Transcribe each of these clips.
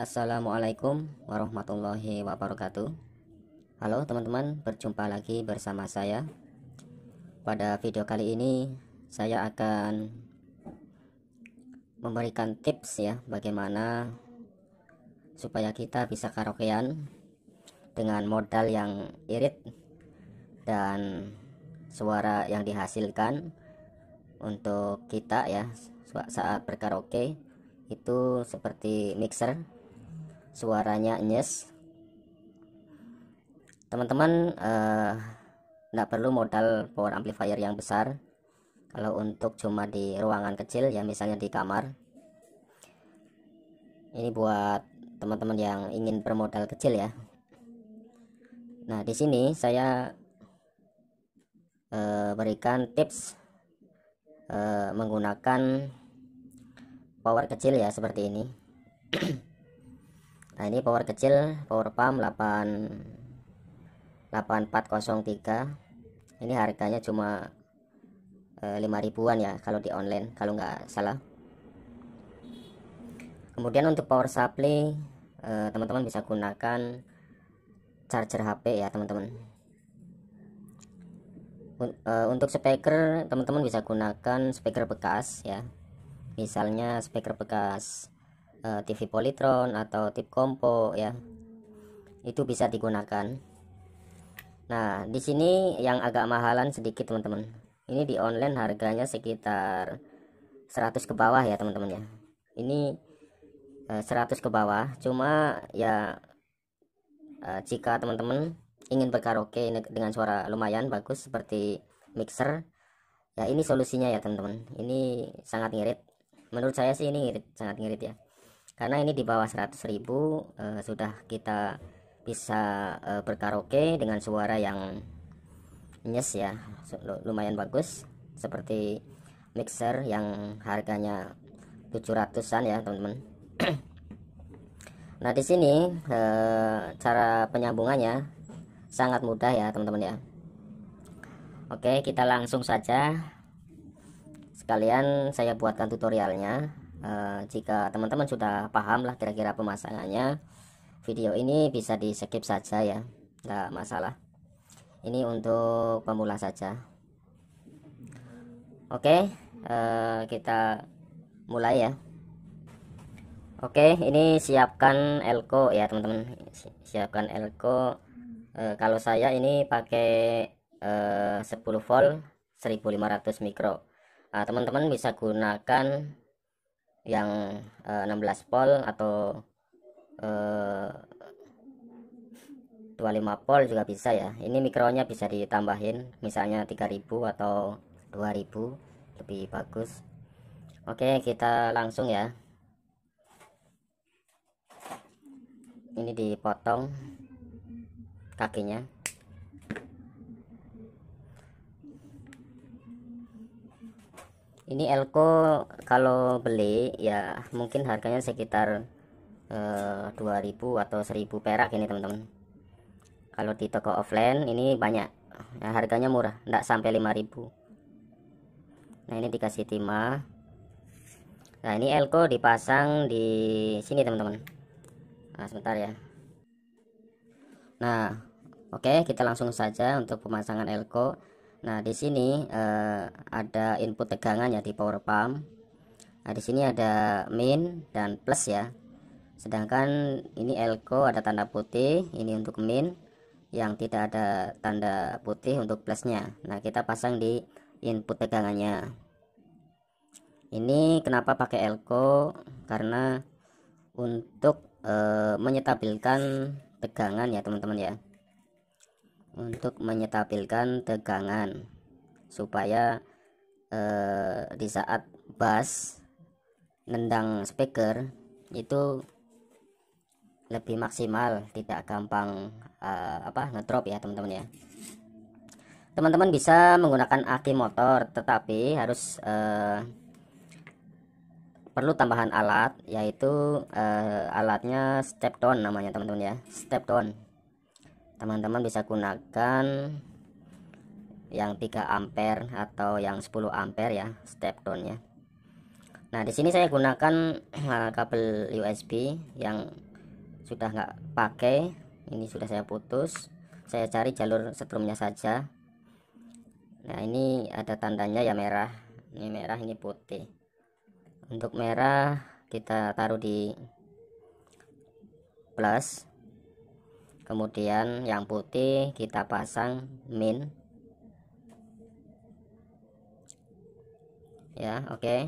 Assalamualaikum warahmatullahi wabarakatuh Halo teman-teman, berjumpa lagi bersama saya Pada video kali ini saya akan memberikan tips ya Bagaimana supaya kita bisa karaokean dengan modal yang irit dan suara yang dihasilkan untuk kita ya saat berkaraoke itu seperti mixer suaranya nyes teman-teman eh, nggak uh, perlu modal power amplifier yang besar kalau untuk cuma di ruangan kecil ya misalnya di kamar ini buat teman-teman yang ingin bermodal kecil ya nah di sini saya uh, berikan tips uh, menggunakan power kecil ya seperti ini nah ini power kecil power pump 8 8403 ini harganya cuma eh, 5 ribuan ya kalau di online kalau nggak salah kemudian untuk power supply eh, teman-teman eh, bisa gunakan charger HP ya teman-teman eh, untuk speaker teman-teman bisa gunakan speaker bekas ya misalnya speaker bekas Eh, TV Polytron atau tip kompo ya itu bisa digunakan nah di sini yang agak mahalan sedikit teman-teman ini di online harganya sekitar 100 ke bawah ya teman-teman ya ini uh, eh, 100 ke bawah cuma ya eh, jika teman-teman ingin berkaraoke dengan suara lumayan bagus seperti mixer ya ini solusinya ya teman-teman ini sangat ngirit menurut saya sih ini ngirit sangat ngirit ya karena ini di bawah 100.000 uh, eh, sudah kita bisa uh, berkaraoke dengan suara yang nyes ya lumayan bagus seperti mixer yang harganya 700-an ya teman-teman nah di sini uh, cara penyambungannya sangat mudah ya teman-teman ya oke kita langsung saja sekalian saya buatkan tutorialnya Eh, jika teman-teman sudah paham lah kira-kira pemasangannya video ini bisa di skip saja ya nggak masalah ini untuk pemula saja oke okay, uh, eh, kita mulai ya oke okay, ini siapkan elko ya teman-teman siapkan elko uh, kalau saya ini pakai uh, 10 volt 1500 mikro ah, teman-teman nah, bisa gunakan yang uh, 16 volt atau uh, 25 volt juga bisa ya ini mikronya bisa ditambahin misalnya 3000 atau 2000 lebih bagus oke kita langsung ya ini dipotong kakinya ini elko kalau beli ya mungkin harganya sekitar eh, 2000 atau 1000 perak ini teman-teman kalau di toko offline ini banyak ya, harganya murah enggak sampai 5000 nah ini dikasih timah nah ini elko dipasang di sini teman-teman nah sebentar ya nah oke okay, kita langsung saja untuk pemasangan elko Nah, di sini eh, ada input tegangan ya di power pump. Nah, di sini ada min dan plus ya. Sedangkan ini elko ada tanda putih, ini untuk min yang tidak ada tanda putih untuk plusnya. Nah, kita pasang di input tegangannya. Ini kenapa pakai elko? Karena untuk eh, menyetabilkan tegangan ya, teman-teman ya untuk menyetabilkan tegangan supaya eh, di saat bass nendang speaker itu lebih maksimal tidak gampang eh, apa ngedrop ya teman-teman ya teman-teman bisa menggunakan aki motor tetapi harus eh, perlu tambahan alat yaitu eh, alatnya step down namanya teman-teman ya step down teman-teman bisa gunakan yang 3 ampere atau yang 10 ampere ya step down ya nah di sini saya gunakan eh, kabel USB yang sudah nggak pakai ini sudah saya putus saya cari jalur setrumnya saja nah ini ada tandanya ya merah ini merah ini putih untuk merah kita taruh di plus kemudian yang putih kita pasang min ya oke okay.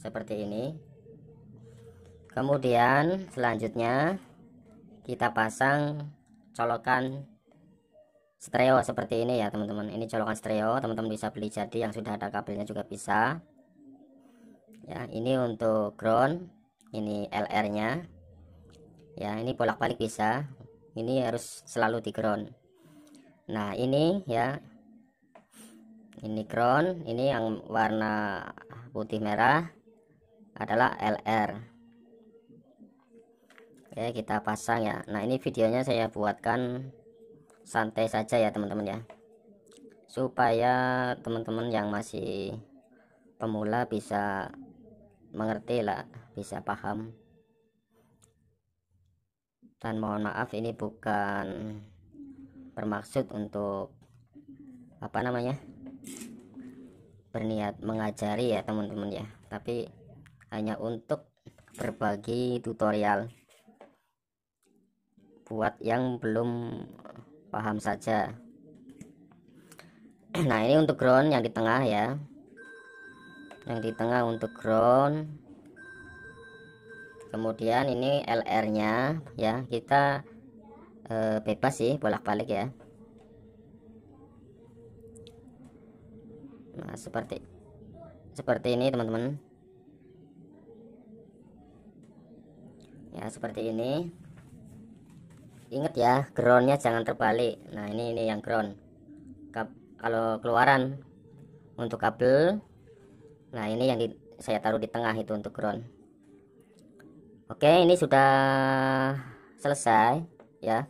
seperti ini kemudian selanjutnya kita pasang colokan stereo seperti ini ya teman-teman ini colokan stereo teman-teman bisa beli jadi yang sudah ada kabelnya juga bisa ya ini untuk ground ini LR nya ya ini bolak-balik bisa ini harus selalu di ground nah ini ya ini ground ini yang warna putih merah adalah LR Oke kita pasang ya Nah ini videonya saya buatkan santai saja ya teman-teman ya supaya teman-teman yang masih pemula bisa mengerti lah bisa paham dan mohon maaf ini bukan bermaksud untuk apa namanya berniat mengajari ya teman-teman ya tapi hanya untuk berbagi tutorial buat yang belum paham saja nah ini untuk ground yang di tengah ya yang di tengah untuk ground kemudian ini LR nya ya kita eh, bebas sih bolak-balik ya nah seperti seperti ini teman-teman ya seperti ini ingat ya groundnya jangan terbalik nah ini ini yang ground Kap, kalau keluaran untuk kabel nah ini yang di, saya taruh di tengah itu untuk ground Oke, ini sudah selesai ya.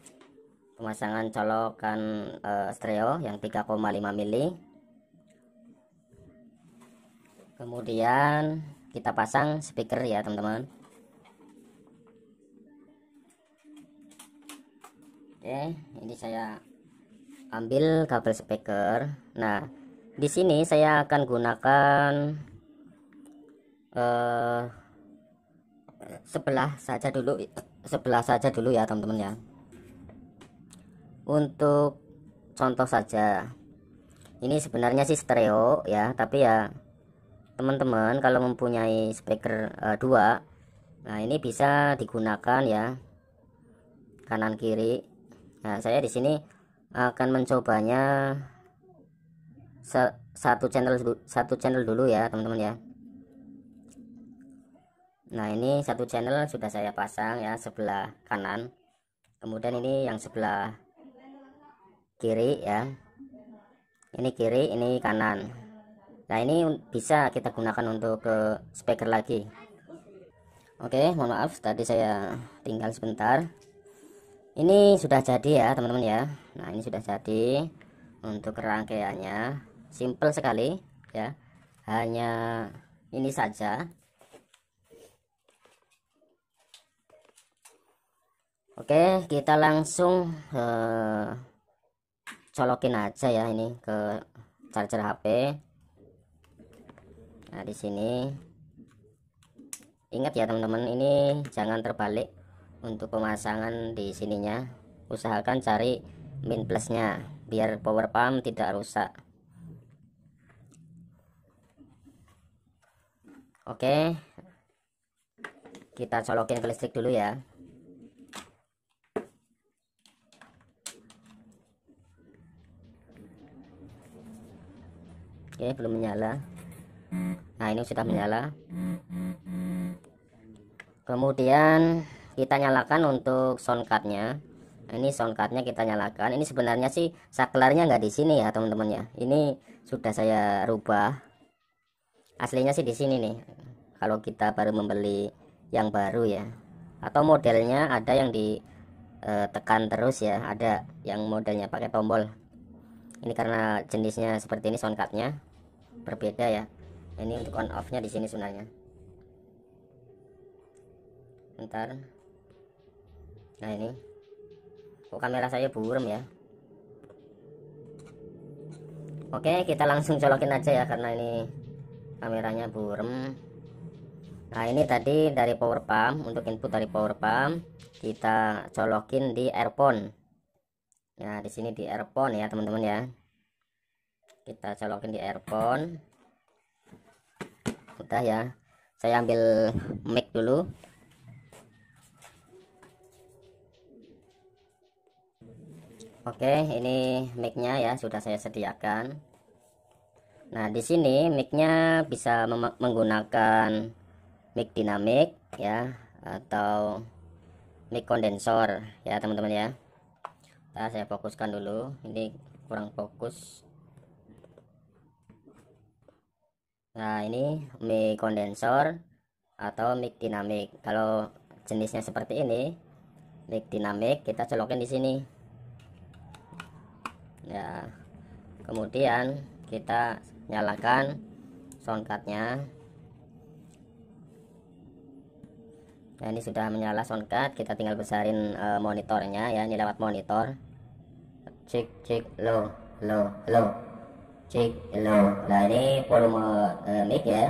Pemasangan colokan uh, stereo yang 3,5 mili. Kemudian kita pasang speaker ya, teman-teman. Oke, ini saya ambil kabel speaker. Nah, di sini saya akan gunakan eh uh, sebelah saja dulu sebelah saja dulu ya teman-teman ya untuk contoh saja ini sebenarnya sih stereo ya tapi ya teman-teman kalau mempunyai speaker uh, dua nah ini bisa digunakan ya kanan kiri nah saya di sini akan mencobanya satu channel satu channel dulu ya teman-teman ya nah ini satu channel sudah saya pasang ya sebelah kanan kemudian ini yang sebelah kiri ya ini kiri ini kanan nah ini bisa kita gunakan untuk ke speaker lagi oke mohon maaf tadi saya tinggal sebentar ini sudah jadi ya teman-teman ya nah ini sudah jadi untuk rangkaiannya simple sekali ya hanya ini saja Oke, kita langsung uh, colokin aja ya ini ke charger HP. Nah, di sini ingat ya teman-teman, ini jangan terbalik untuk pemasangan di sininya. Usahakan cari min plusnya biar power pump tidak rusak. Oke. Kita colokin ke listrik dulu ya. oke okay, belum menyala nah ini sudah menyala kemudian kita nyalakan untuk sound cardnya ini sound cardnya kita nyalakan ini sebenarnya sih saklarnya nggak di sini ya teman-teman ya ini sudah saya rubah aslinya sih di sini nih kalau kita baru membeli yang baru ya atau modelnya ada yang di uh, tekan terus ya ada yang modelnya pakai tombol ini karena jenisnya seperti ini sound cardnya berbeda ya ini untuk on off nya di sini sebenarnya ntar nah ini kok kamera saya buram ya oke kita langsung colokin aja ya karena ini kameranya buram nah ini tadi dari power pump untuk input dari power pump kita colokin di earphone nah di sini di earphone ya teman-teman ya kita colokin di earphone udah ya saya ambil mic dulu oke ini micnya ya sudah saya sediakan nah di sini micnya bisa menggunakan mic dinamik ya atau mic kondensor ya teman-teman ya nah, saya fokuskan dulu ini kurang fokus Nah, ini mic kondensor atau mic dinamik. Kalau jenisnya seperti ini, mic dinamik kita colokin di sini. Ya. Kemudian kita nyalakan sound cardnya Nah, ini sudah menyala sound card, kita tinggal besarin uh, monitornya ya, ini lewat monitor. Cek cek low low low cek low nah ini volume uh, mic ya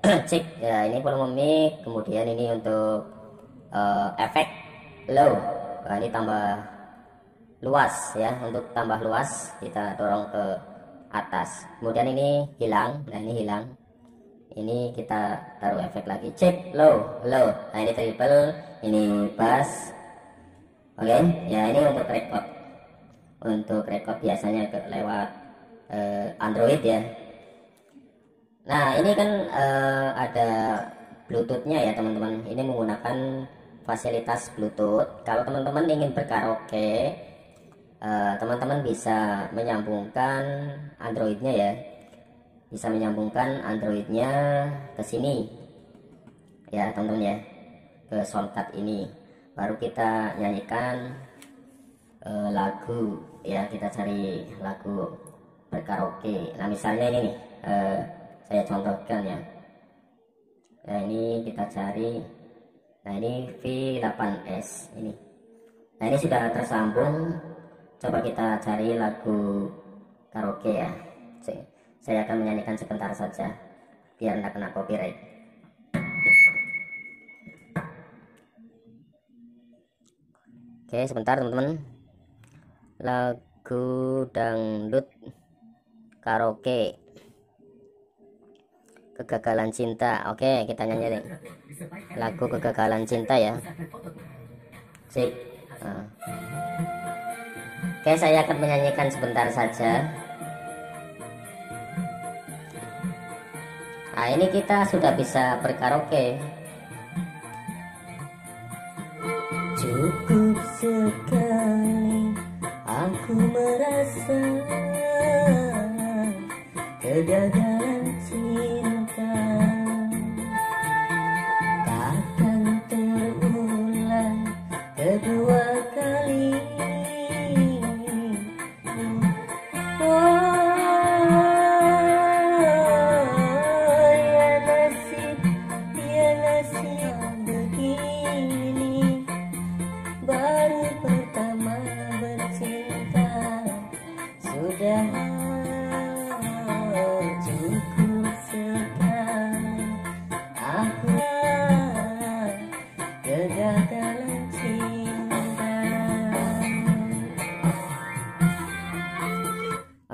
cek ya ini volume mic kemudian ini untuk uh, efek low nah, ini tambah luas ya untuk tambah luas kita dorong ke atas kemudian ini hilang nah ini hilang ini kita taruh efek lagi cek low low nah ini triple ini bass oke okay? ya ini untuk record untuk record biasanya ke lewat uh, Android ya nah ini kan uh, ada Bluetoothnya ya teman-teman ini menggunakan fasilitas Bluetooth kalau teman-teman ingin berkaraoke eh, teman-teman bisa menyambungkan Androidnya ya bisa menyambungkan Androidnya ke sini ya teman-teman ya ke shortcut ini baru kita nyanyikan lagu ya kita cari lagu berkaraoke. Nah misalnya ini nih, eh, saya contohkan ya. Nah ini kita cari, nah ini V8S ini. Nah ini sudah tersambung, coba kita cari lagu karaoke ya. Saya akan menyanyikan sebentar saja, biar tidak kena copyright. Oke sebentar teman-teman Lagu dangdut karaoke kegagalan cinta oke kita nyanyi deh lagu kegagalan cinta ya sip uh. oke saya akan menyanyikan sebentar saja nah ini kita sudah bisa berkaraoke cukup sekali aku merasa Pegangan cinta Takkan terulang kedua kali Oh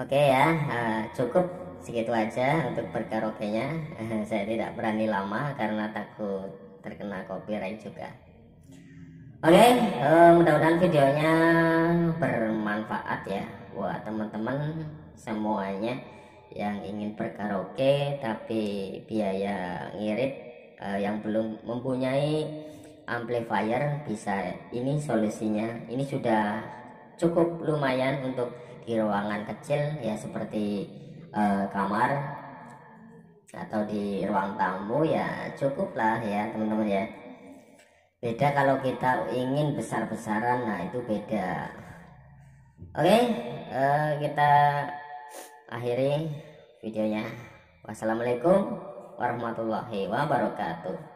Oke okay ya, eh, cukup segitu aja untuk berkaraoke-nya. Eh, saya tidak berani lama karena takut terkena copyright juga. Oke, okay, eh, mudah-mudahan videonya bermanfaat ya buat teman-teman semuanya yang ingin berkaraoke tapi biaya ngirit yang belum mempunyai amplifier bisa ini solusinya. Ini sudah cukup lumayan untuk di ruangan kecil ya seperti uh, kamar atau di ruang tamu ya cukuplah ya teman-teman ya beda kalau kita ingin besar-besaran nah itu beda oke okay, uh, eh, kita akhiri videonya wassalamualaikum warahmatullahi wabarakatuh